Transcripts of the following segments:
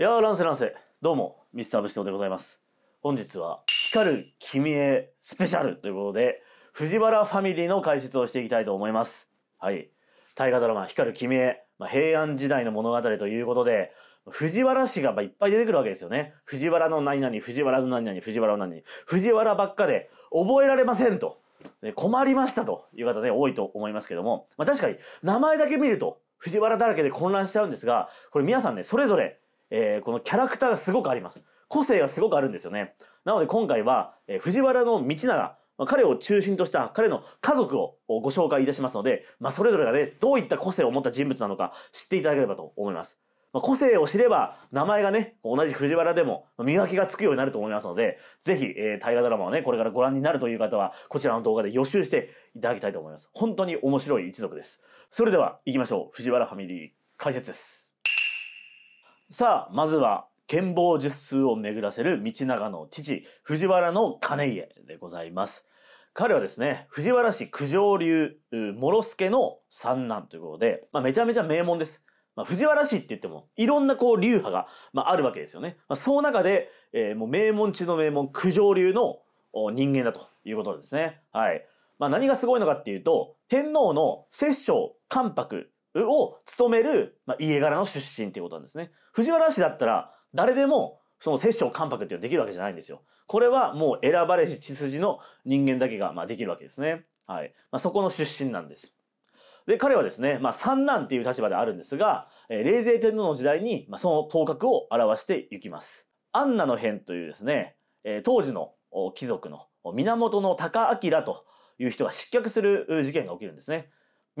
いやー、乱世乱世。どうも、ミスター武士でございます。本日は、光る君へスペシャルということで、藤原ファミリーの解説をしていきたいと思います。はい。大河ドラマ、光る君へ、まあ、平安時代の物語ということで、藤原氏がいっぱい出てくるわけですよね。藤原の何々、藤原の何々、藤原の何々。藤原ばっかで、覚えられませんと。困りましたという方ね、多いと思いますけども、まあ、確かに、名前だけ見ると、藤原だらけで混乱しちゃうんですが、これ皆さんね、それぞれ、えー、このキャラクターがすごくあります。個性がすごくあるんですよね。なので今回は、えー、藤原道長、ま彼を中心とした彼の家族をご紹介いたしますので、まあ、それぞれがね、どういった個性を持った人物なのか知っていただければと思います。まあ、個性を知れば、名前がね、同じ藤原でも磨きがつくようになると思いますので、ぜひ、えー、大河ドラマをね、これからご覧になるという方は、こちらの動画で予習していただきたいと思います。本当に面白い一族です。それでは、行きましょう。藤原ファミリー解説です。さあまずは剣謀術数を巡らせる道長の父藤原の兼家でございます彼はですね藤原氏九条流諸助の三男ということで、まあ、めちゃめちゃ名門です、まあ、藤原氏って言ってもいろんなこう流派が、まあ、あるわけですよね、まあ、その中で、えー、もう名門中の名門九条流の人間だということですねはい、まあ、何がすごいのかっていうと天皇の摂政関白を務める、まあ、家柄の出身っていうことなんですね。藤原氏だったら誰でもその摂政関白っていうのはできるわけじゃないんですよ。これはもう選ばれし血筋の人間だけがまあできるわけですね。はい。まあ、そこの出身なんです。で、彼はですね、まあ、三男っていう立場であるんですが、えー、冷泉天皇の時代に、まあ、その頭角を表していきます。ンナの変というですね、えー、当時の貴族の源の高明という人が失脚する事件が起きるんですね。源高明、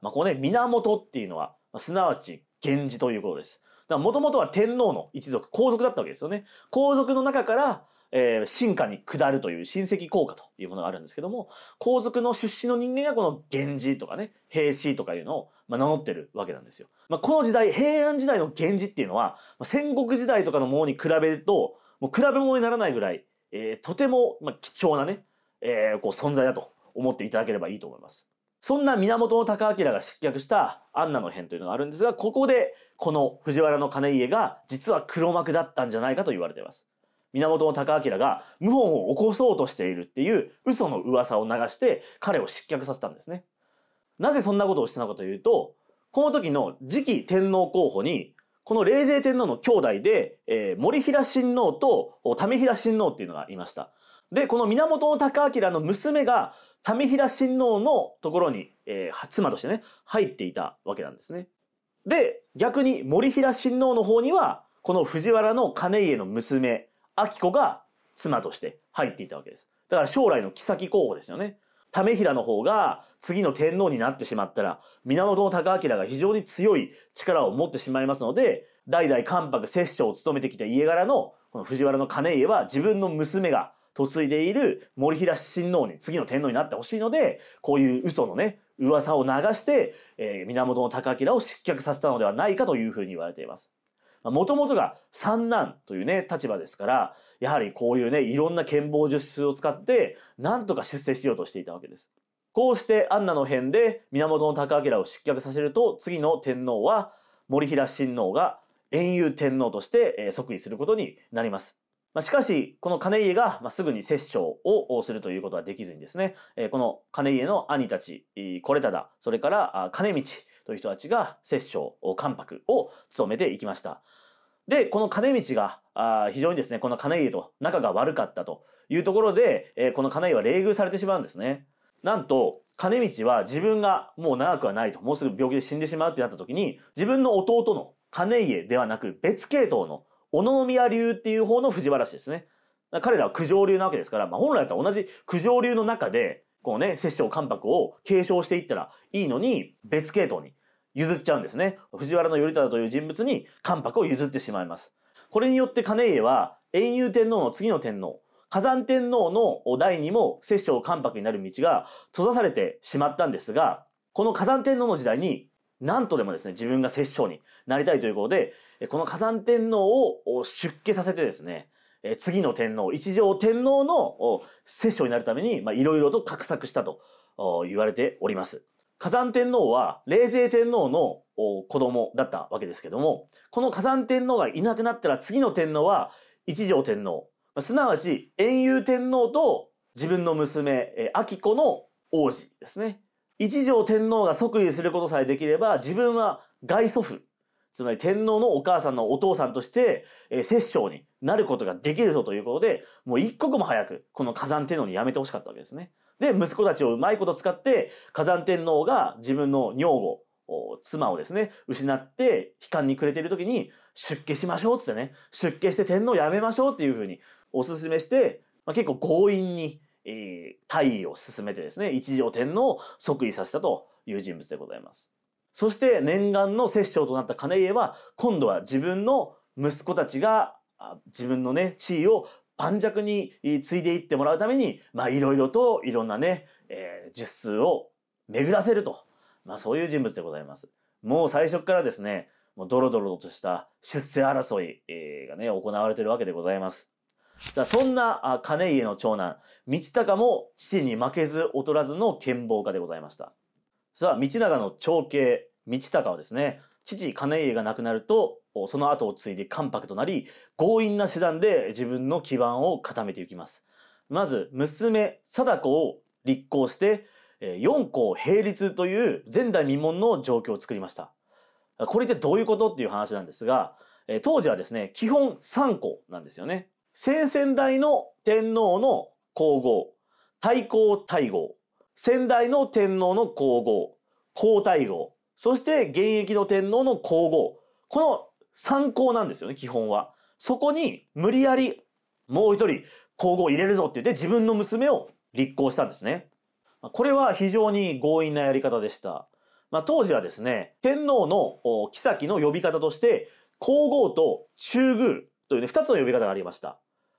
まあ、このね、源っていうのは、まあ、すなわち源氏ということです。だから元々は天皇の一族、皇族だったわけですよね。皇族の中から、えー、進化に下るという親戚効果というものがあるんですけども、皇族の出身の人間がこの源氏とかね、平氏とかいうのを、まあ、名乗ってるわけなんですよ。まあ、この時代、平安時代の源氏っていうのは、まあ、戦国時代とかのものに比べると、もう比べ物にならないぐらい、えー、とても、まあ、貴重なね、えー、こう存在だと思っていただければいいと思います。そんな源高明が失脚したアンナの変というのがあるんですが、ここでこの藤原の兼家が実は黒幕だったんじゃないかと言われています。源高明が謀反を起こそうとしているっていう嘘の噂を流して彼を失脚させたんですね。なぜそんなことをしたのかというと、この時の次期天皇候補に、この冷泉天皇の兄弟で、えー、森平親王と為平親王っていうのがいました。でこの源高明の娘が為平親王のところに、えー、妻としてね入っていたわけなんですね。で逆に森平親王の方にはこの藤原の兼家の娘明子が妻として入っていたわけです。だから将来の妃候補ですよね。為平の方が次の天皇になってしまったら源高明が非常に強い力を持ってしまいますので代々関白摂政を務めてきた家柄のこの藤原の兼家は自分の娘が嫁いでいる森平親王に次の天皇になってほしいのでこういう嘘のね噂を流して、えー、源高明を失脚させたのではないかというふうに言われています。もともとが三男というね、立場ですから、やはりこういうね、いろんな剣謀術数を使って、なんとか出世しようとしていたわけです。こうしてアンナの変で源高明を失脚させると、次の天皇は森平親王が遠遊天皇として即位することになります。まあ、しかし、この金家が、まあ、すぐに摂政をするということはできずにですね、えー、この金家の兄たち、これただ、それから金道という人たちが摂政、関白を務めていきました。で、この金道が、あ非常にですね、この金家と仲が悪かったというところで、えー、この金家は冷遇されてしまうんですね。なんと、金道は自分がもう長くはないと、もうすぐ病気で死んでしまうってなった時に、自分の弟の金家ではなく別系統の小野宮流っていう方の藤原氏ですね。彼らは九条流なわけですから、まあ、本来だったら同じ九条流の中で、こうね、摂政関白を継承していったらいいのに、別系統に譲っちゃうんですね。藤原頼忠という人物に関白を譲ってしまいます。これによって兼家は、遠遊天皇の次の天皇、火山天皇の代にも摂政関白になる道が閉ざされてしまったんですが、この火山天皇の時代になんとでもですね、自分が摂政になりたいということで、この火山天皇を出家させてですね、次の天皇、一条天皇の摂政になるために、まいろいろと画策したと言われております。火山天皇は、冷静天皇の子供だったわけですけども、この火山天皇がいなくなったら次の天皇は一条天皇、すなわち、遠遊天皇と自分の娘、え秋子の王子ですね。一条天皇が即位することさえできれば、自分は外祖父、つまり天皇のお母さんのお父さんとして、えー、摂政になることができるぞということで、もう一刻も早く、この火山天皇にやめてほしかったわけですね。で、息子たちをうまいこと使って、火山天皇が自分の女房、妻をですね、失って悲観に暮れている時に、出家しましょうっつってね、出家して天皇やめましょうっていうふうにお勧めして、まあ、結構強引にえ大位を進めてですね、一条天皇を即位させたという人物でございます。そして念願の摂政となった金家は、今度は自分の息子たちが、自分のね、地位を盤石に継いでいってもらうために、いろいろといろんなね、えー、数を巡らせると。まあそういう人物でございます。もう最初からですね、もうドロドロとした出世争い、がね、行われているわけでございます。だそんな金家の長男道隆も父に負けず劣らずの健忘家でございましたさあ道長の長兄道隆はですね父金家が亡くなるとその後を継いで関白となり強引な手段で自分の基盤を固めていきますまず娘貞子を立候して4校並立という前代未聞の状況を作りましたこれってどういうことっていう話なんですが当時はですね基本3校なんですよね先々代の天皇の皇后太后太后先代の天皇の皇后皇太后そして現役の天皇の皇后この参考なんですよね基本は。そこに無理やりもう一人皇后入れるぞって言って自分の娘を立候したんですね。これは非常に強引なやり方でした。まあ、当時はですね天皇の妃の呼び方として皇后と中宮というね、二つの呼び方がありました。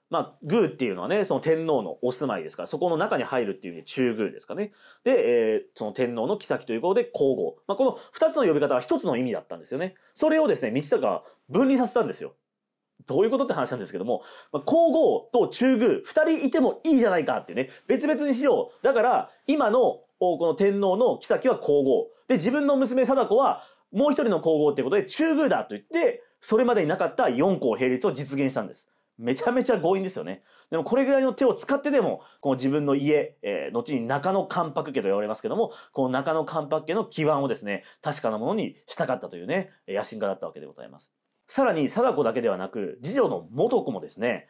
まあ、宮っていうのはね、その天皇のお住まいですから、そこの中に入るっていう意中宮ですかね。で、えー、その天皇の妃ということで皇后。まあ、この二つの呼び方は一つの意味だったんですよね。それをですね、道坂は分離させたんですよ。どういうことって話なんですけども、まあ、皇后と中宮、二人いてもいいじゃないかっていうね、別々にしよう。だから、今の、この天皇の妃は皇后。で、自分の娘貞子は、もう一人の皇后っていうことで中宮だと言って、それまでになかった4項並列を実現したんです。めちゃめちゃ強引ですよね。でもこれぐらいの手を使ってでも、この自分の家、えー、後に中野関白家と言われますけども、この中野関白家の基盤をですね、確かなものにしたかったというね、野心家だったわけでございます。さらに、貞子だけではなく、次女の元子もですね、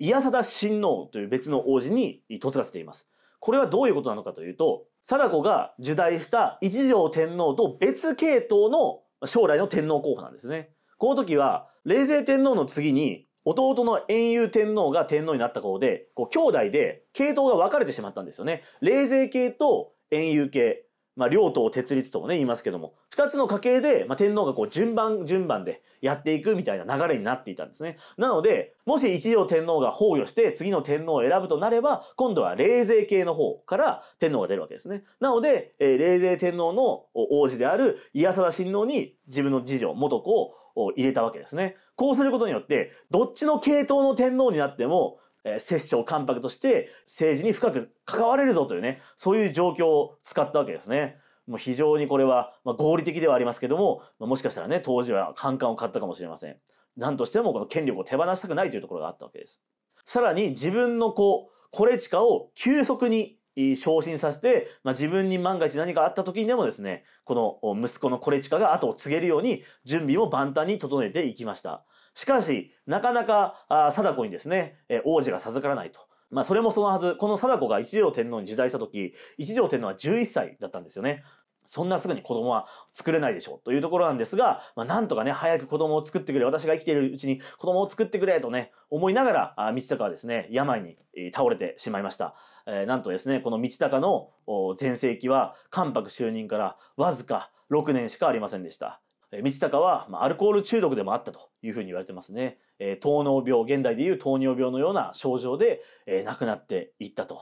いやさだ親王という別の王子に嫁がせています。これはどういうことなのかというと、貞子が受代した一条天皇と別系統の将来の天皇候補なんですね。この時は冷泉天皇の次に弟の遠遊天皇が天皇になった頃で、こう兄弟で系統が分かれてしまったんですよね。冷泉系と遠遊系。まあ、両党鉄律ともね、言いますけども、二つの家系で、まあ、天皇がこう、順番、順番でやっていくみたいな流れになっていたんですね。なので、もし一条天皇が崩御して、次の天皇を選ぶとなれば、今度は冷税系の方から天皇が出るわけですね。なので、えー、冷税天皇の王子である、イヤサダ親王に自分の次女、元子をを入れたわけですね。こうすることによって、どっちの系統の天皇になっても、え摂政関白として政治に深く関われるぞというね、そういう状況を使ったわけですね。もう非常にこれは、まあ、合理的ではありますけども、まあ、もしかしたらね、当時は反感を買ったかもしれません。何としてもこの権力を手放したくないというところがあったわけです。さらに自分のこう、コレチカを急速に昇進させて、まあ、自分に万が一何かあった時にでもですね、この息子のコレチカが後を告げるように準備も万端に整えていきました。しかし、なかなか、あ貞子にですね、え王子が授からないと。まあ、それもそのはず、この貞子が一条天皇に時代した時、一条天皇は11歳だったんですよね。そんなすぐに子供は作れないでしょうというところなんですが、まあ、なんとかね、早く子供を作ってくれ、私が生きているうちに子供を作ってくれとね、思いながら、あ道隆はですね、病に倒れてしまいました。えー、なんとですね、この道隆の全盛期は、関白就任からわずか6年しかありませんでした。えー、道隆は、まあ、アルコール中毒でもあったというふうに言われてますね。えー、糖尿病、現代でいう糖尿病のような症状で、えー、亡くなっていったと。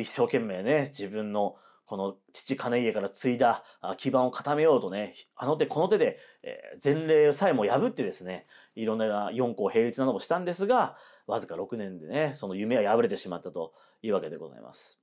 一生懸命ね、自分のこの父金家から継いだ基盤を固めようとね、あの手この手で、前例さえも破ってですね、いろんな四皇並立などもしたんですが、わずか6年でね、その夢は破れてしまったというわけでございます。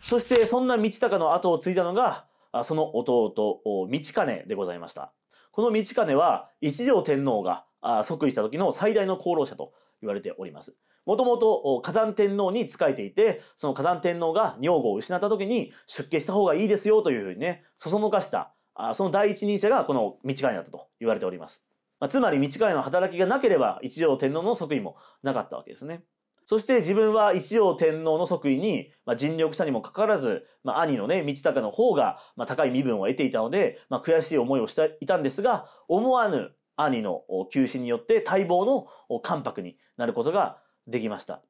そしてそんな道隆の後を継いだのが、その弟、道金でございました。この道金は一条天皇が即位した時の最大の功労者と言われております。もともと火山天皇に仕えていてその火山天皇が女房を失った時に出家した方がいいですよというふうにねそそのかしたあその第一人者がこの道会だったと言われております。まあ、つまり道会の働きがなければ一条天皇の即位もなかったわけですね。そして自分は一条天皇の即位に、まあ、尽力者にもかかわらず、まあ、兄のね、道隆の方が、まあ、高い身分を得ていたので、まあ、悔しい思いをしていたんですが、思わぬ兄の急死によって待望の関白になることができました。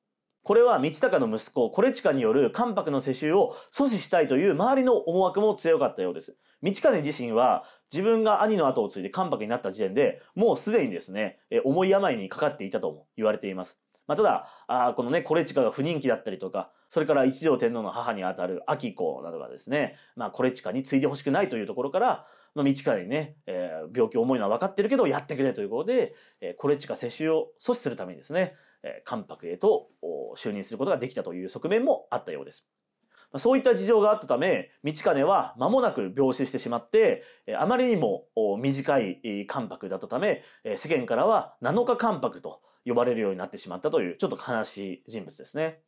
これは道隆の息子、コレチカによる関白の世襲を阻止したいという周りの思惑も強かったようです。道兼自身は自分が兄の後を継いで関白になった時点でもうすでにですね、重い病にかかっていたとも言われています。まあ、ただ、あこのね、コレチカが不人気だったりとか、それから一条天皇の母にあたる秋子などがですね、まあ、コレチカに継いでほしくないというところから、の道からにね、えー、病気重いのは分かってるけどやってくれということで、えー、コレチカ世襲を阻止するためにですね、えー、関白へと就任することができたという側面もあったようです。そういった事情があったため、道金は間もなく病死してしまって、あまりにも短い関白だったため、世間からは7日関白と呼ばれるようになってしまったという、ちょっと悲しい人物ですね。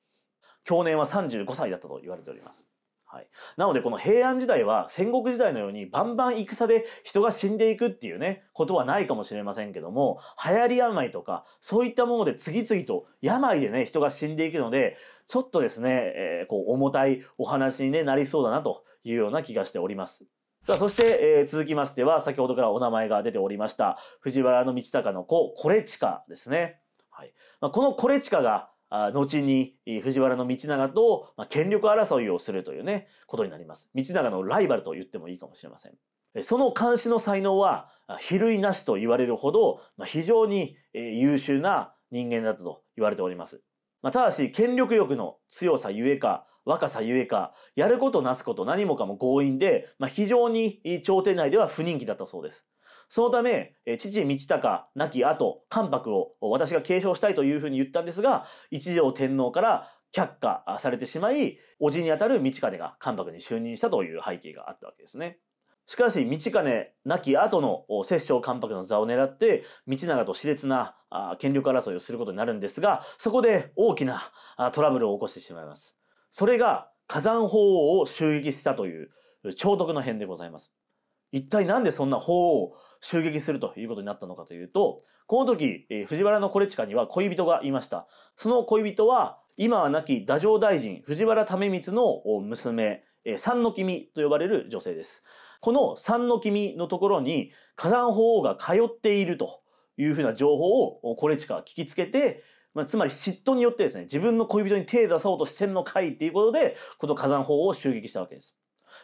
去年は35歳だったと言われております。はい、なのでこの平安時代は戦国時代のようにバンバン戦で人が死んでいくっていうねことはないかもしれませんけども流行り病とかそういったもので次々と病でね人が死んでいくのでちょっとですね、えー、こう重たいお話に、ね、なりそうだなというような気がしております。さあ、そして、えー、続きましては、先ほどからお名前が出ておりました、藤原道隆の子、コレチカですね。はい。まあ、このコレチカが、あ後に藤原道長と権力争いをするというね、ことになります。道長のライバルと言ってもいいかもしれません。その監視の才能は、比類なしと言われるほど、非常に優秀な人間だったと言われております。まただし、権力欲の強さゆえか、若さゆえか、やることなすこと何もかも強引で、まあ、非常に朝廷内では不人気だったそうです。そのため、父道高亡き後、関白を私が継承したいというふうに言ったんですが、一条天皇から却下されてしまい、叔父にあたる道兼が関白に就任したという背景があったわけですね。しかし、道兼亡き後の摂政関白の座を狙って、道長と熾烈な権力争いをすることになるんですが、そこで大きなトラブルを起こしてしまいます。それが火山法王を襲撃したという、朝徳の変でございます。一体なんでそんな法王を襲撃するということになったのかというと、この時、えー、藤原のコレチカには恋人がいました。その恋人は、今は亡き太政大臣藤原為光の娘、えー、三の君と呼ばれる女性です。この三の君のところに火山法王が通っているというふうな情報をコレチカは聞きつけて、まあ、つまり嫉妬によってですね、自分の恋人に手を出そうとしてんのかいっていうことで、この火山法王を襲撃したわけです。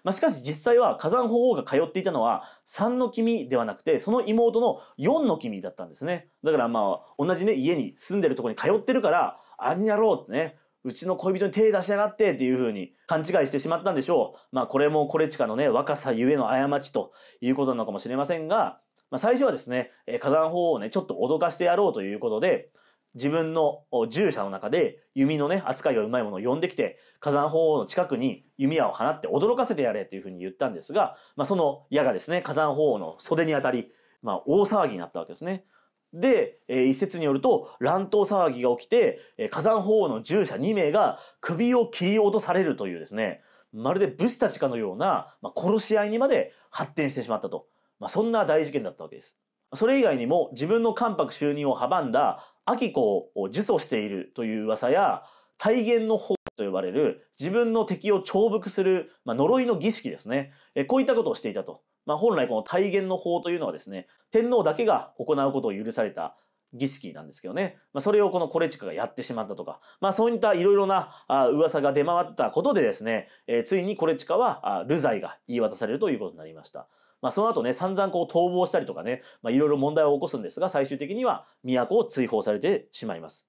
まあ、しかし実際は火山法王が通っていたのは3の君ではなくてその妹の4の君だったんですねだからまあ同じね家に住んでるとこに通ってるからあんやろうってねうちの恋人に手出しやがってっていう風に勘違いしてしまったんでしょう。まあこれもこれちかのね、若さゆえの過ちということなのかもしれませんが、まあ最初はですね、火山法をね、ちょっと脅かしてやろうということで、自分の従者の中で弓のね、扱いがうまいものを呼んできて、火山法王の近くに弓矢を放って驚かせてやれというふうに言ったんですが、まあ、その矢がですね、火山法王の袖に当たり、まあ、大騒ぎになったわけですね。で、えー、一説によると、乱闘騒ぎが起きて、えー、火山法王の従者2名が首を切り落とされるというですね、まるで武士たちかのような、まあ、殺し合いにまで発展してしまったと。まあ、そんな大事件だったわけです。それ以外にも自分の関白就任を阻んだ秋子を呪詛しているという噂や体現の法と呼ばれる自分の敵を重複する、まあ、呪いの儀式ですねえこういったことをしていたと、まあ、本来この体現の法というのはですね天皇だけが行うことを許された儀式なんですけどね、まあ、それをこのコレチカがやってしまったとか、まあ、そういったいろいろなあ噂が出回ったことでですね、えー、ついにコレチカはあ流罪が言い渡されるということになりました。まあ、その後ね、散々こう逃亡したりとかね、まあ、いろいろ問題を起こすんですが、最終的には都を追放されてしまいます。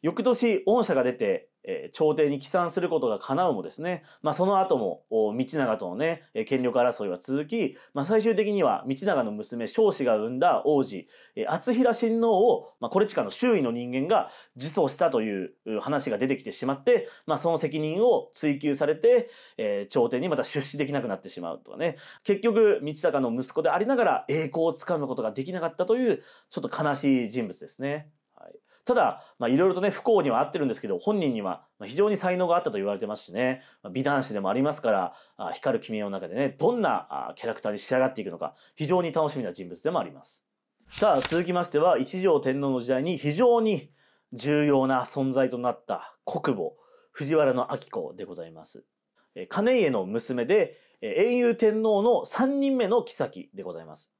翌年、御社が出て、えー、朝廷に帰参することが叶うもですね、まあ、その後も道長とのね権力争いは続き、まあ、最終的には道長の娘彰子が生んだ王子、えー、厚平親王を、まあ、これ近の周囲の人間が自訴したという話が出てきてしまって、まあ、その責任を追及されて、えー、朝廷にまた出資できなくなってしまうとかね結局道長の息子でありながら栄光をつかむことができなかったというちょっと悲しい人物ですね。ただ、まあ、いろいろとね、不幸には合ってるんですけど、本人には非常に才能があったと言われてますしね、美男子でもありますから、あ光る君の中でね、どんなキャラクターに仕上がっていくのか、非常に楽しみな人物でもあります。さあ、続きましては、一条天皇の時代に非常に重要な存在となった国母、藤原の明子でございます。金家の娘で、英遊天皇の3人目の妃でございます。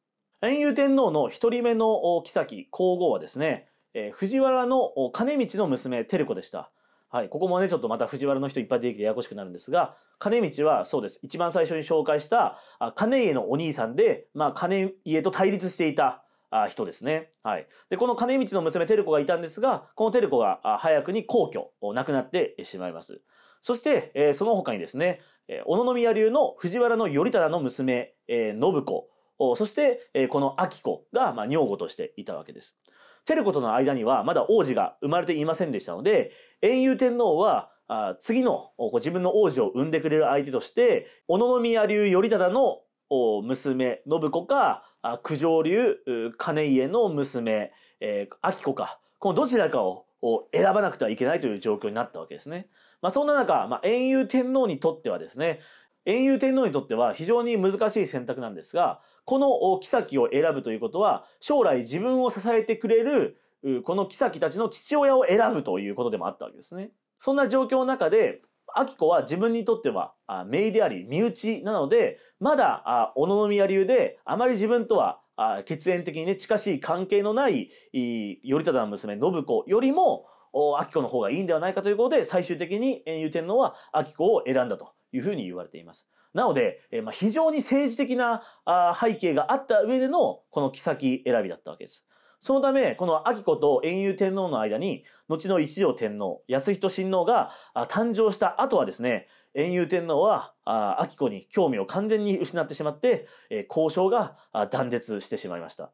英雄天皇の一人目の妃皇后はですね、えー、藤原の金道の娘、照子でした。はい、ここもね、ちょっとまた藤原の人いっぱい出てきてややこしくなるんですが、金道はそうです。一番最初に紹介した、あ金家のお兄さんで、まあ、金家と対立していた、あ人ですね。はい。で、この金道の娘、照子がいたんですが、この照子が早くに皇居、亡くなってしまいます。そして、えー、その他にですね、えー、小野宮流の藤原頼忠の娘、えー、信子、そして、えー、この秋子が、まあ、女房としていたわけです。テルコとの間にはまだ王子が生まれていませんでしたので、遠遊天皇はあ次の自分の王子を産んでくれる相手として、小野宮流頼忠の娘、信子か、九条流金家の娘、えー、子か、このどちらかを選ばなくてはいけないという状況になったわけですね。まあ、そんな中、まあ、遠遊天皇にとってはですね、英雄天皇にとっては非常に難しい選択なんですが、この妃を選ぶということは、将来自分を支えてくれる、この妃たちの父親を選ぶということでもあったわけですね。そんな状況の中で、明子は自分にとっては、姪であり、身内なので、まだ、小野宮流で、あまり自分とは、血縁的にね、近しい関係のない、頼忠の娘、信子よりも、明子の方がいいんではないかということで、最終的に、英雄天皇は明子を選んだと。いうふうに言われています。なので、えまあ、非常に政治的なあ背景があった上でのこの妃選びだったわけです。そのため、この秋子と円遊天皇の間に、後の一条天皇、安仁親王が誕生した後はですね、円遊天皇は秋子に興味を完全に失ってしまって、交渉が断絶してしまいました。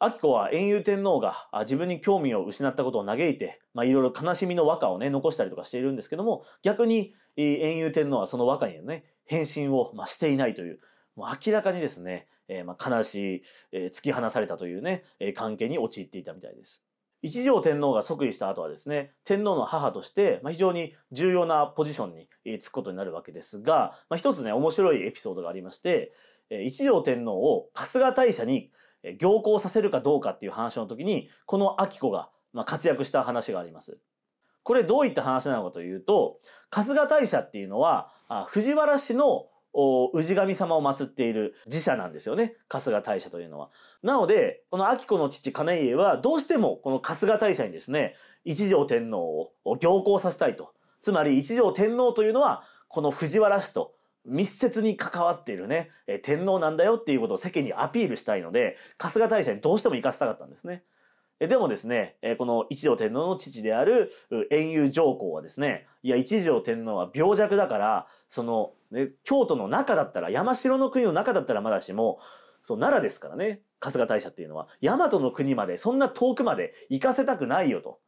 秋子は円遊天皇が自分に興味を失ったことを嘆いて、まあ、いろいろ悲しみの和歌をね、残したりとかしているんですけども、逆に円遊天皇はその和歌にね、返信を、まあ、していないという、もう明らかにですね、えー、まあ悲しい、えー、突き放されたというね、えー、関係に陥っていたみたいです。一条天皇が即位した後はですね、天皇の母として、まあ、非常に重要なポジションに、えー、つくことになるわけですが、まあ、一つね、面白いエピソードがありまして、えー、一条天皇を春日大社に行幸させるかどうかっていう話の時に、この秋子が、まあ、活躍した話があります。これどういった話なのかというと春日大社っていうのは藤原氏の氏神様を祀っている寺社なんですよね春日大社というのは。なのでこの秋子の父兼家はどうしてもこの春日大社にですね一条天皇を行幸させたいと。つまり一条天皇というのはこの藤原氏と密接に関わっているね天皇なんだよっていうことを世間にアピールしたいので春日大社にどうしても行かせたかったんですね。でもですね、この一条天皇の父である遠遊上皇はですね、いや一条天皇は病弱だから、その、ね、京都の中だったら、山城の国の中だったらまだしも、そう奈良ですからね、春日大社っていうのは、大和の国まで、そんな遠くまで行かせたくないよと。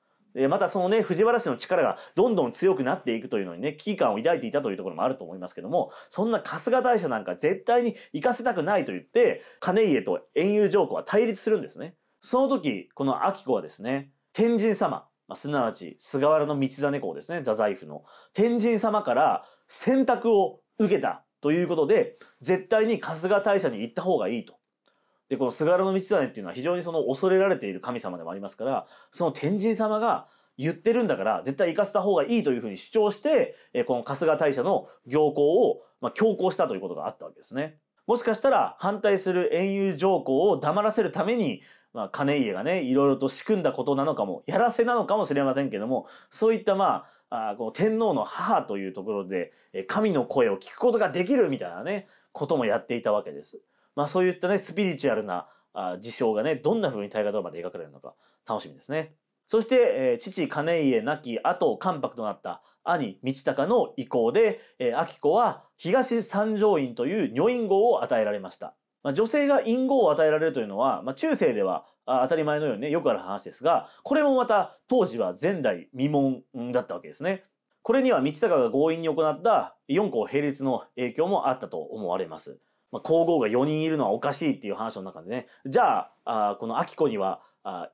またそのね、藤原氏の力がどんどん強くなっていくというのにね、危機感を抱いていたというところもあると思いますけども、そんな春日大社なんか絶対に行かせたくないと言って、金家と遠遊上皇は対立するんですね。その時、この秋子はですね、天神様、まあ、すなわち菅原道真公ですね、太宰府の。天神様から選択を受けたということで、絶対に春日大社に行った方がいいと。で、この菅原道真っていうのは非常にその恐れられている神様でもありますから、その天神様が言ってるんだから絶対行かせた方がいいというふうに主張して、えこの春日大社の行幸を、ま強行したということがあったわけですね。もしかしたら反対する遠遊上皇を黙らせるためにまあ、金家がね、いろいろと仕組んだことなのかも、やらせなのかもしれませんけども、そういったまあ、あこの天皇の母というところで、神の声を聞くことができるみたいなね、こともやっていたわけです。まあそういったね、スピリチュアルなあ事象がね、どんな風に大河ドラマで描かれるのか、楽しみですね。そして、えー、父金家亡き後、関白となった兄道隆の意向で、えー、秋子は東三条院という女院号を与えられました。まあ、女性が隠語を与えられるというのは、まあ、中世では当たり前のようにねよくある話ですがこれもまた当時は前代未聞だったわけですね。これには道高が強引に行った四項並列の影響もあったと思われます。まあ、皇后が4人いるのはおかしいっていう話の中でねじゃああこの秋子には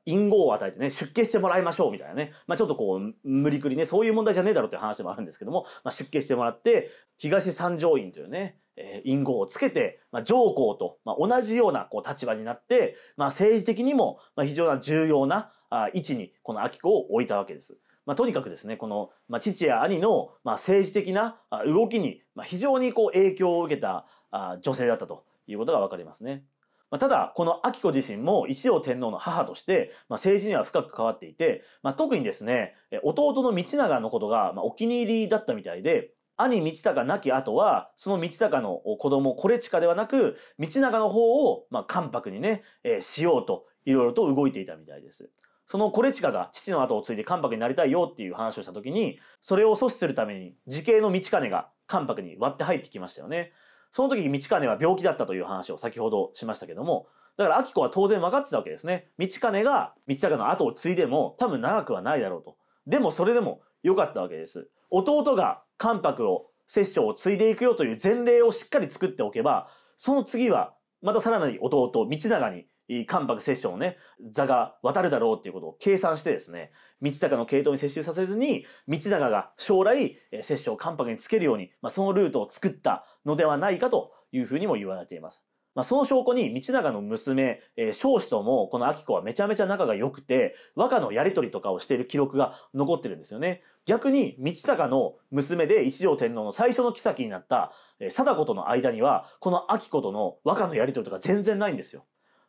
陰隠語を与えてね出家してもらいましょうみたいなね、まあ、ちょっとこう無理くりねそういう問題じゃねえだろっていう話もあるんですけども、まあ、出家してもらって東三条院というねえー、隠語をつけて、まあ、上皇と、まあ、同じようなこう立場になって、まあ、政治的にも、まあ、非常な重要なあ位置にこの秋子を置いたわけです。まあ、とにかくですね、この、まあ、父や兄の、まあ、政治的な動きに、まあ、非常にこう影響を受けたあ女性だったということがわかりますね。まあ、ただ、この明子自身も一応天皇の母として、まあ、政治には深く関わっていて、まあ、特にですね、弟の道長のことが、まあ、お気に入りだったみたいで、兄道隆亡き後は、その道隆の子供、コレチカではなく、道長の方を、まあ、関白にね、えー、しようと、いろいろと動いていたみたいです。そのコレチカが父の後を継いで関白になりたいよっていう話をした時に、それを阻止するために、時系の道兼が関白に割って入ってきましたよね。その時、道兼は病気だったという話を先ほどしましたけども、だから、明子は当然分かってたわけですね。道兼が道隆の後を継いでも、多分長くはないだろうと。でも、それでも良かったわけです。弟が関白を摂政を継いでいくよという前例をしっかり作っておけばその次はまたさらな弟道長に関白摂政のね座が渡るだろうっていうことを計算してですね道隆の系統に接収させずに道長が将来摂政を関白につけるように、まあ、そのルートを作ったのではないかというふうにも言われています。まあ、その証拠に道長の娘、えー、彰子ともこの秋子はめちゃめちゃ仲が良くて、和歌のやり取りとかをしている記録が残ってるんですよね。逆に道隆の娘で一条天皇の最初の妃になった、えー、貞子との間にはこの秋子との和歌のやり取りとか全然ないんですよ。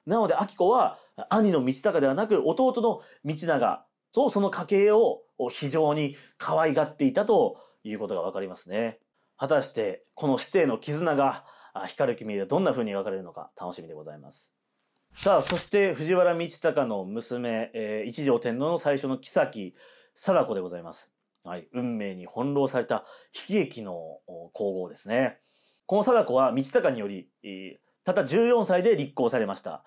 なので秋子は兄の道隆ではなく弟の道長とその家系を非常に可愛がっていたということがわかりますね。果たしてこの師弟の絆があ光る君でどんな風に描かれるのか楽しみでございます。さあ、そして藤原道隆の娘、えー、一条天皇の最初の妃、貞子でございます。はい、運命に翻弄された悲劇の皇后ですね。この貞子は道隆により、たった14歳で立候補されました。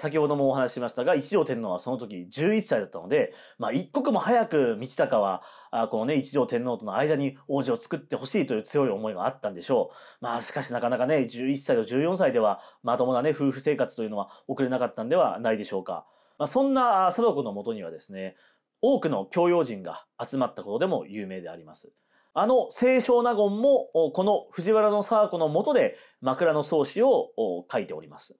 先ほどもお話ししましたが、一条天皇はその時11歳だったので、まあ一刻も早く道隆は、このね、一条天皇との間に王子を作ってほしいという強い思いがあったんでしょう。まあしかしなかなかね、11歳と14歳では、まともなね、夫婦生活というのは送れなかったんではないでしょうか。まあそんな貞子のもとにはですね、多くの教養人が集まったことでも有名であります。あの清少納言もこの藤原の沢子のもとで枕草子を書いております。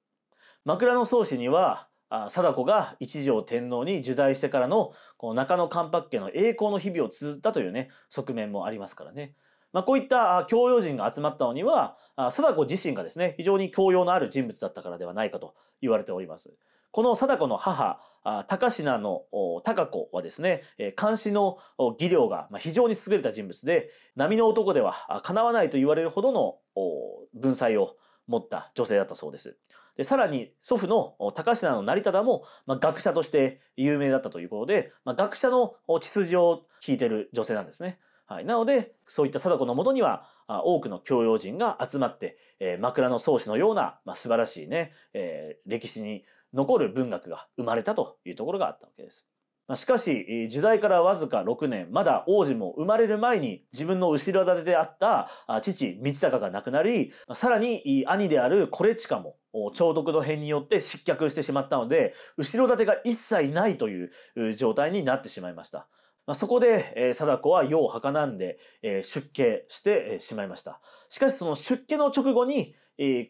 枕草子には貞子が一条天皇に受代してからのこの中野関白家の栄光の日々を綴ったというね側面もありますからね。まあ、こういった教養人が集まったのには貞子自身がですね非常に教養のある人物だったからではないかと言われております。この貞子の母高階の高子はですね監視の技量が非常に優れた人物で波の男ではかなわないと言われるほどの文才を持った女性だったそうです。で、さらに祖父の高階の成忠も、まあ、学者として有名だったということで、まあ、学者の血筋を引いてる女性なんですね。はい。なので、そういった貞子のもとには、多くの教養人が集まって、えー、枕草子のような、まあ、素晴らしいね、えー、歴史に残る文学が生まれたというところがあったわけです。しかし、時代からわずか6年、まだ王子も生まれる前に自分の後ろ盾であった父、道隆が亡くなり、さらに兄であるコレチカも朝徳の変によって失脚してしまったので、後ろ盾が一切ないという状態になってしまいました。そこで、貞子は世をはかなんで、出家して、しまいました。しかしその出家の直後に、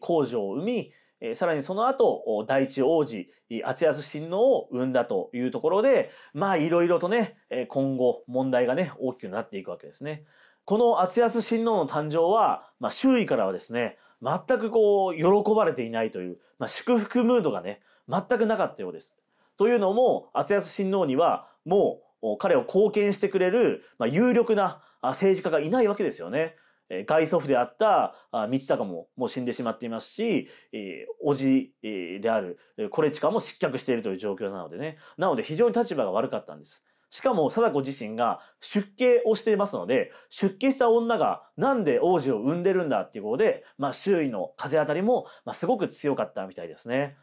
工場を生み、えー、さらにその後、第一王子、厚安親王を生んだというところで、まあいろいろとね、今後問題がね、大きくなっていくわけですね。この厚安親王の誕生は、まあ周囲からはですね、全くこう、喜ばれていないという、まあ祝福ムードがね、全くなかったようです。というのも、厚安親王には、もう、彼を貢献してくれる、まあ、有力な政治家がいないわけですよね。え外祖父であったあ道隆ももう死んでしまっていますし、え父えである、えコレチカも失脚しているという状況なのでね。なので非常に立場が悪かったんです。しかも、貞子自身が出家をしていますので、出家した女がなんで王子を産んでるんだっていうことで、まあ周囲の風当たりも、ますごく強かったみたいですね。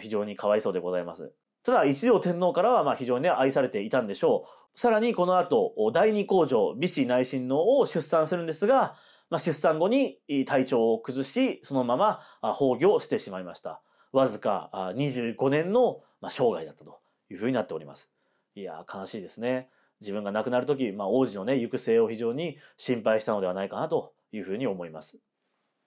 非常にかわいそうでございます。ただ、一条天皇からはまあ非常に、ね、愛されていたんでしょう。さらにこの後、第二皇女、美子内親王を出産するんですが、まあ、出産後に体調を崩し、そのまま崩御してしまいました。わずか25年の生涯だったというふうになっております。いや悲しいですね。自分が亡くなる時、まあ、王子のね、行く末を非常に心配したのではないかなというふうに思います。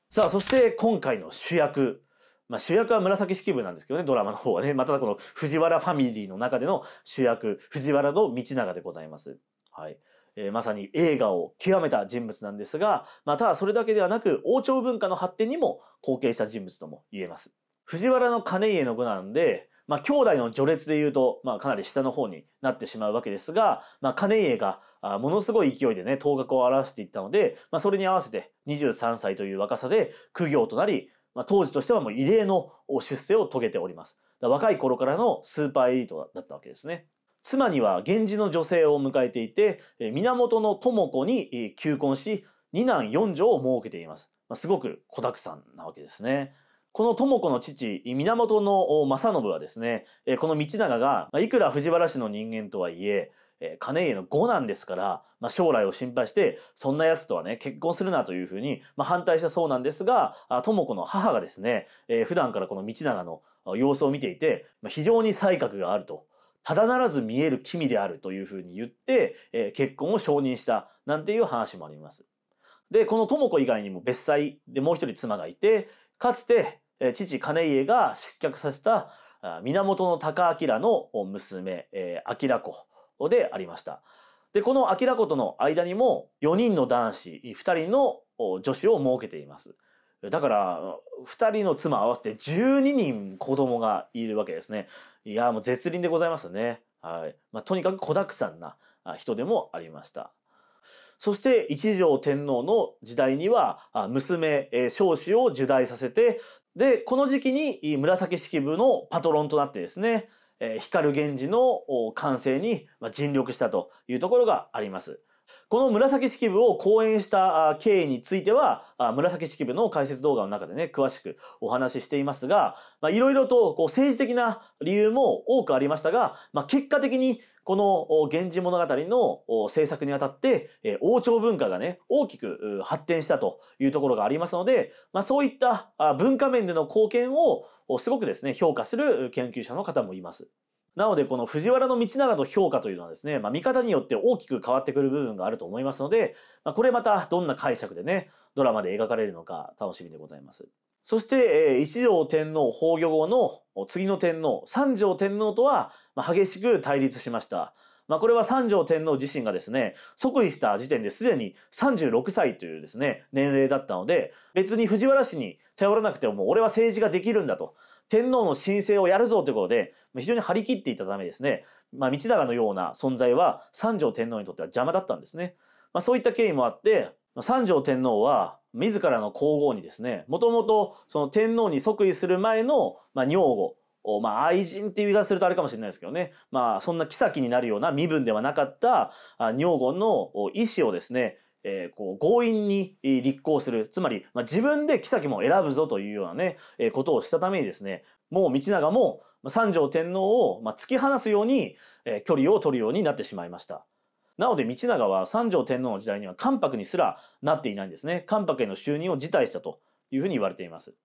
さあ、そして今回の主役。まあ、主役は紫式部なんですけどね、ドラマの方はね。またこの藤原ファミリーの中での主役、藤原の道長でございます。はい。えー、まさに映画を極めた人物なんですが、またそれだけではなく王朝文化の発展にも貢献した人物とも言えます。藤原の兼家の子なんで、まあ、兄弟の序列で言うと、まあ、かなり下の方になってしまうわけですが、まあ、金家がものすごい勢いでね頭角を現していったので、まあ、それに合わせて23歳という若さで苦行となり、まあ、当時としてはもう異例の出世を遂げております。若い頃からのスーパーエリートだったわけですね。妻には源氏の女性を迎えていて、源智子に求婚し、二男四女を設けています。すごく子沢山なわけですね。この智子の父、源正信はですね、この道長が、いくら藤原氏の人間とはいえ、金家の五男ですから、まあ、将来を心配して、そんな奴とはね、結婚するなというふうに、まあ、反対したそうなんですが、智子の母がですね、普段からこの道長の様子を見ていて、非常に才覚があると。ただならず見える君であるというふうに言って、えー、結婚を承認したなんていう話もあります。で、この智子以外にも別妻でもう一人妻がいて、かつて、えー、父金家が失脚させた源高明の娘、えー、明子でありました。で、この明子との間にも4人の男子、2人の女子を設けています。だから2人の妻合わせて12人子供がいるわけですね。いやもう絶倫でございますね。はいまあ、とにかく子沢山な人でもありました。そして一条天皇の時代には娘彰子を受代させてでこの時期に紫式部のパトロンとなってですね光源氏の完成に尽力したというところがあります。この紫式部を講演した経緯については紫式部の解説動画の中でね詳しくお話ししていますがいろいろとこう政治的な理由も多くありましたが、まあ、結果的にこの「源氏物語」の制作にあたって王朝文化がね大きく発展したというところがありますので、まあ、そういった文化面での貢献をすごくですね評価する研究者の方もいます。なのでこの藤原道長の評価というのはですね、まあ、見方によって大きく変わってくる部分があると思いますので、まあ、これまたどんな解釈でねドラマで描かれるのか楽しみでございます。そして、えー、一条天皇崩御後の次の天皇三条天皇とは、まあ、激しく対立しました。まあ、これは三条天皇自身がですね即位した時点ですでに36歳というですね年齢だったので別に藤原氏に頼らなくても俺は政治ができるんだと天皇の申請をやるぞということで、非常に張り切っていたためですね、まあ、道長のような存在は三条天皇にとっては邪魔だったんですね。まあ、そういった経緯もあって、三条天皇は自らの皇后にですね、もともとその天皇に即位する前の、まあ、女房、まあ、愛人って言い出するとあれかもしれないですけどね。まあ、そんな妃になるような身分ではなかった女房の意思をですね、えー、こう強引に立候補するつまり、まあ、自分で妃も選ぶぞというようなね、えー、ことをしたためにですねもう道長も三条天皇を、まあ、突き放すように、えー、距離を取るようになってしまいました。なので道長は三条天皇の時代には関白にすらなっていないんですね。関白への就任を辞退したというふうに言われています。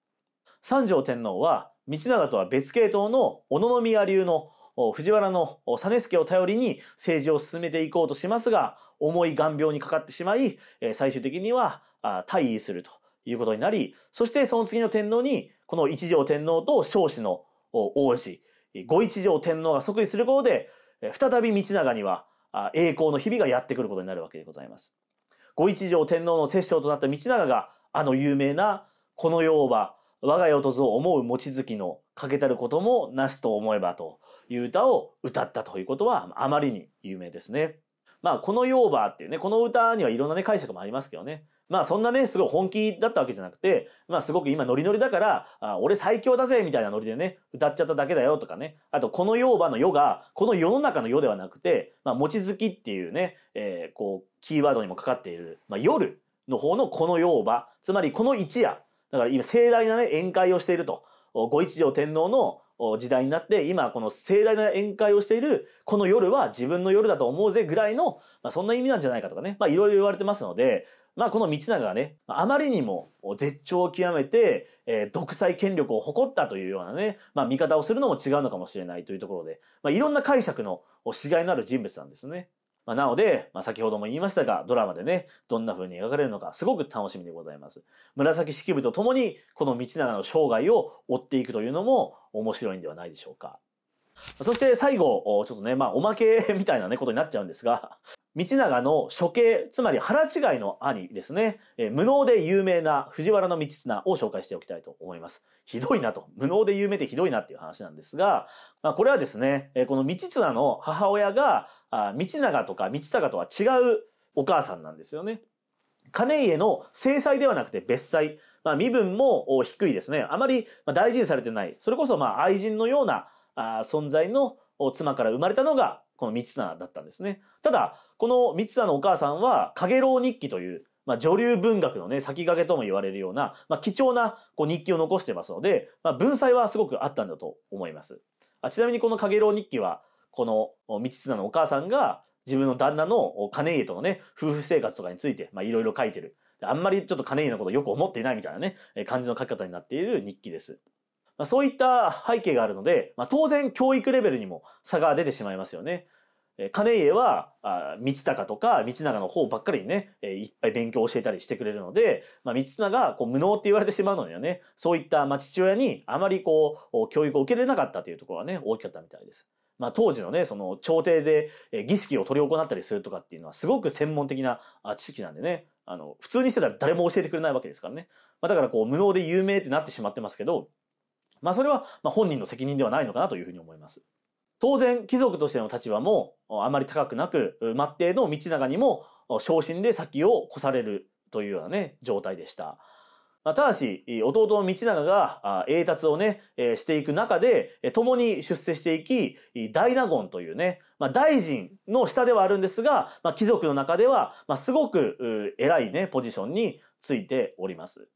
三条天皇は道長とは別系統の小野宮流の藤原の実助を頼りに政治を進めていこうとしますが重い眼病にかかってしまい最終的には退位するということになりそしてその次の天皇にこの一条天皇と彰子の王子五一条天皇が即位することで再び道長には栄光の日々がやってくることになるわけでございます。五一条天皇の摂政となった道長があの有名な「この世をば我が世とぞ思う望月の欠けたることもなしと思えば」という歌を歌ったということはあまりに有名ですね。まあこのヨーバーっていうねこの歌にはいろんなね解釈もありますけどねまあそんなねすごい本気だったわけじゃなくてまあすごく今ノリノリだからあ俺最強だぜみたいなノリでね歌っちゃっただけだよとかねあとこのヨーバーの世がこの世の中の世ではなくてまあ餅月っていうね、えー、こうキーワードにもかかっている、まあ、夜の方のこのヨーバーつまりこの一夜だから今盛大なね宴会をしているとご一条天皇の時代になって今この盛大な宴会をしているこの夜は自分の夜だと思うぜぐらいの、まあ、そんな意味なんじゃないかとかねいろいろ言われてますので、まあ、この道長がねあまりにも絶頂を極めて、えー、独裁権力を誇ったというようなね、まあ、見方をするのも違うのかもしれないというところで、まあ、いろんな解釈のしがいのある人物なんですね。まあ、なので、まあ、先ほども言いましたが、ドラマでね、どんな風に描かれるのか、すごく楽しみでございます。紫式部と共に、この道長の生涯を追っていくというのも面白いんではないでしょうか。そして最後、ちょっとね、まあ、おまけみたいなね、ことになっちゃうんですが、道長の処刑、つまり腹違いの兄ですね、えー、無能で有名な藤原道綱を紹介しておきたいと思います。ひどいなと。無能で有名でひどいなっていう話なんですが、まあ、これはですね、えー、この道綱の母親が、あ道長とか道隆とは違うお母さんなんですよね。金家の正妻ではなくて別妻。まあ、身分も低いですね。あまり大事にされてない。それこそまあ愛人のようなあ存在の妻から生まれたのがこの三綱だったんですね。ただ、この三綱のお母さんは、ろう日記という、まあ、女流文学のね、先駆けとも言われるような、まあ、貴重なこう日記を残してますので、まあ、文才はすごくあったんだと思います。あちなみにこのろう日記は、この道綱のお母さんが自分の旦那の金家とのね、夫婦生活とかについて、まあいろいろ書いてる。あんまりちょっと金家のことよく思っていないみたいなね、感じの書き方になっている日記です。まあ、そういった背景があるので、まあ、当然教育レベルにも差が出てしまいますよね。金家は道隆とか道長の方ばっかりにねいっぱい勉強を教えたりしてくれるので、まあ、道長がこう無能って言われてしまうのにはねそういった、まあ、父親にあまりこう教育を受けれなかったというところはね大きかったみたいです。まあ、当時のねその朝廷で儀式を執り行ったりするとかっていうのはすごく専門的な知識なんでねあの普通にしてたら誰も教えてくれないわけですからね、まあ、だからこう無能で有名ってなってしまってますけどまあ、それはま本人の責任ではないのかなというふうに思います。当然貴族としての立場もあまり高くなく末帝の道長にも昇進で先を越されるというようなね状態でした。まあ、ただし弟の道長が栄達をねしていく中で共に出世していき大納言というね、まあ、大臣の下ではあるんですが、まあ、貴族の中では、まあ、すごく偉いねポジションについております。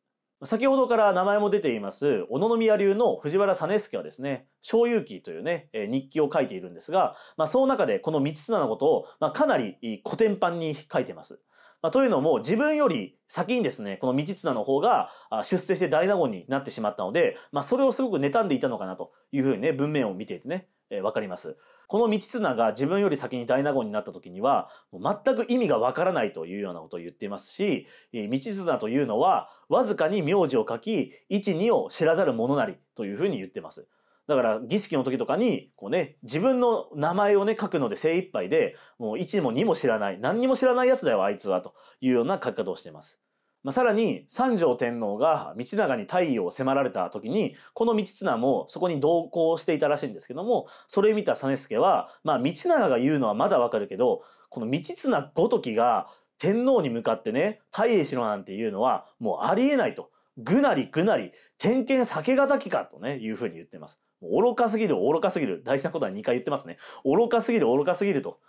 先ほどから名前も出ています小野宮流の藤原実助はですね「小遊記」というね、え日記を書いているんですが、まあ、その中でこの道綱のことを、まあ、かなり古典版に書いてます。まあ、というのも自分より先にですねこの道綱の方が出世して大納言になってしまったので、まあ、それをすごく妬んでいたのかなというふうにね文面を見ていてねえー、かります。この道綱が自分より先に大納言になった時には全く意味がわからないというようなことを言っていますし道綱というのはわずかに名字を書き一、二を知らざる者なりというふうに言ってます。だから儀式の時とかにこう、ね、自分の名前をね書くので精一杯でもう1も2も知らない何にも知らないやつだよあいつはというような書き方をしています。まあ、さらに三条天皇が道長に太陽を迫られた時にこの道綱もそこに同行していたらしいんですけどもそれを見た実助は、まあ、道長が言うのはまだわかるけどこの道綱ごときが天皇に向かってね退位しろなんていうのはもうありえないと。ぐなりぐなり、点検避けがたきかとね、いうふうに言ってます。愚かすぎる、愚かすぎる。大事なことは2回言ってますね。愚かすぎる、愚かすぎると。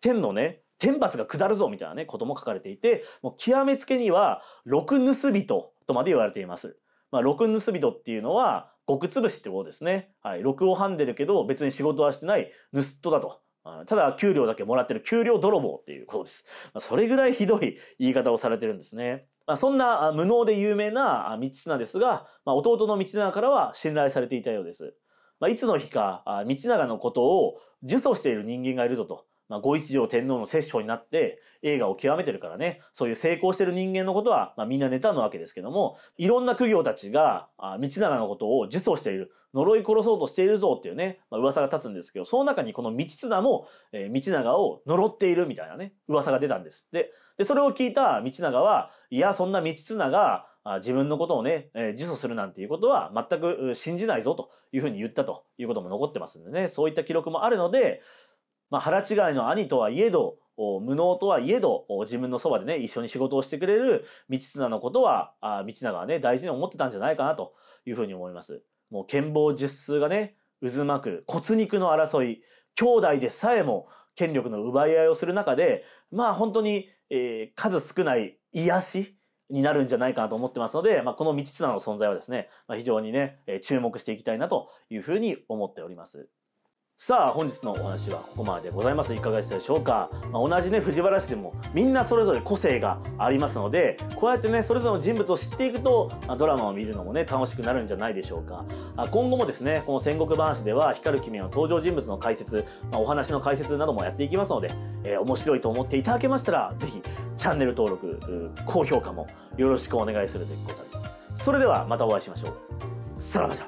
天のね、天罰が下るぞみたいなね、ことも書かれていて、もう極めつけには、六盗人とまで言われています。まあ、六盗人っていうのは、極潰しってことですね。はい。六をはんでるけど、別に仕事はしてない盗っ人だと。ただ、給料だけもらってる給料泥棒っていうことです。まそれぐらいひどい言い方をされてるんですね。あ、そんな無能で有名な道綱ですが、ま弟の道長からは信頼されていたようです。まいつの日か、道長のことを呪詛している人間がいるぞと。まあ、五一条天皇の摂政になって映画を極めてるからね、そういう成功してる人間のことは、まあ、みんなネタなわけですけども、いろんな苦行たちが、あ道長のことを呪詛している、呪い殺そうとしているぞっていうね、まあ、噂が立つんですけど、その中にこの道綱も、えー、道長を呪っているみたいなね、噂が出たんですで。で、それを聞いた道長は、いや、そんな道綱が、自分のことをね、えー、自訴するなんていうことは全く信じないぞというふうに言ったということも残ってますんでね、そういった記録もあるので、まあ、腹違いの兄とはいえど、無能とはいえど、自分のそばでね、一緒に仕事をしてくれる道綱のことは、あ道長はね、大事に思ってたんじゃないかなというふうに思います。もう、剣謀術数がね、渦巻く骨肉の争い、兄弟でさえも権力の奪い合いをする中で、まあ本当に、えー、数少ない癒し、になるんじゃないかなと思ってますので、まあ、この道綱の存在はですね、まあ、非常にね、えー、注目していきたいなというふうに思っております。さあ本日のお話はここまででございますいかがでしたでしょうか、まあ、同じね藤原氏でもみんなそれぞれ個性がありますのでこうやってねそれぞれの人物を知っていくと、まあ、ドラマを見るのもね楽しくなるんじゃないでしょうかあ今後もですねこの戦国話では光る君の登場人物の解説、まあ、お話の解説などもやっていきますので、えー、面白いと思っていただけましたら是非チャンネル登録高評価もよろしくお願いするということでそれではまたお会いしましょうさらばじゃ